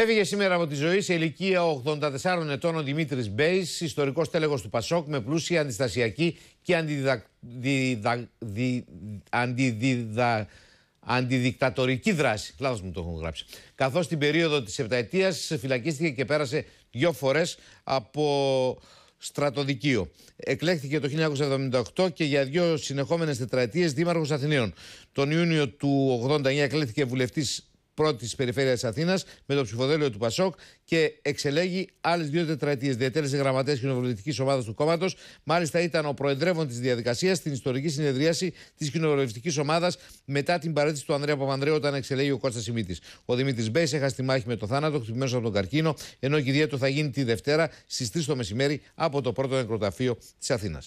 Έφυγε σήμερα από τη ζωή σε ηλικία 84 ετών ο Δημήτρης Μπέης, ιστορικός τέλεγος του Πασόκ, με πλούσια αντιστασιακή και αντιδικτατορική δράση. Λάθος μου το έχουν γράψει. Καθώς την περίοδο της επταετίας φυλακίστηκε και πέρασε δύο φορές από στρατοδικείο. Εκλέχθηκε το 1978 και για δύο συνεχόμενες τετραετίες δήμαρχος Αθηναίων. Τον Ιούνιο του 1989 εκλέχθηκε βουλευτής πρώτη της περιφέρειας Αθήνας με το ψηφοδέλτιο του Πασόκ και εξελέγει άλλες δύο τετραετίες. Διατέλεσε γραμματέας κοινοβουλευτικής ομάδας του κόμματος. Μάλιστα ήταν ο προεδρεύων της διαδικασίας στην ιστορική συνεδρίαση της κοινοβουλευτικής ομάδας μετά την παρέτηση του Ανδρέα Παπανδρέου όταν εξελέγει ο Κώστας Σιμίτης. Ο Δημήτρης Μπέη έχασε τη μάχη με το θάνατο, χτυπημένος από τον καρκίνο, ενώ η κηδεία θα γίνει τη Δευτέρα στις 3 το μεσημέρι από το πρώτο νεκροταφείο της Αθήνας.